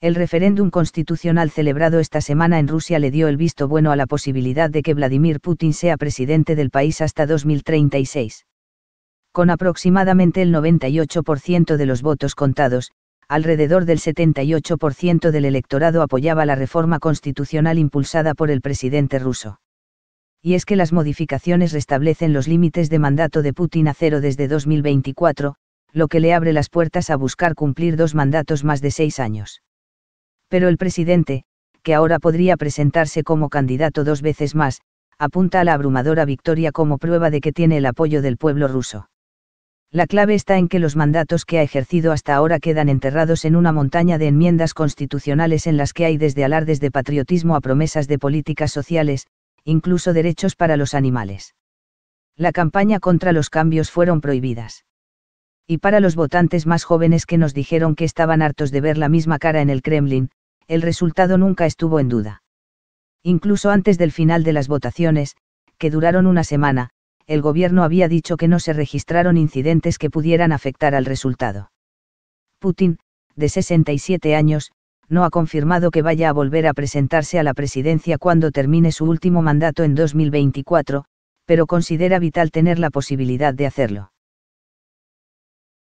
El referéndum constitucional celebrado esta semana en Rusia le dio el visto bueno a la posibilidad de que Vladimir Putin sea presidente del país hasta 2036. Con aproximadamente el 98% de los votos contados, alrededor del 78% del electorado apoyaba la reforma constitucional impulsada por el presidente ruso. Y es que las modificaciones restablecen los límites de mandato de Putin a cero desde 2024, lo que le abre las puertas a buscar cumplir dos mandatos más de seis años pero el presidente, que ahora podría presentarse como candidato dos veces más, apunta a la abrumadora victoria como prueba de que tiene el apoyo del pueblo ruso. La clave está en que los mandatos que ha ejercido hasta ahora quedan enterrados en una montaña de enmiendas constitucionales en las que hay desde alardes de patriotismo a promesas de políticas sociales, incluso derechos para los animales. La campaña contra los cambios fueron prohibidas. Y para los votantes más jóvenes que nos dijeron que estaban hartos de ver la misma cara en el Kremlin, el resultado nunca estuvo en duda. Incluso antes del final de las votaciones, que duraron una semana, el gobierno había dicho que no se registraron incidentes que pudieran afectar al resultado. Putin, de 67 años, no ha confirmado que vaya a volver a presentarse a la presidencia cuando termine su último mandato en 2024, pero considera vital tener la posibilidad de hacerlo.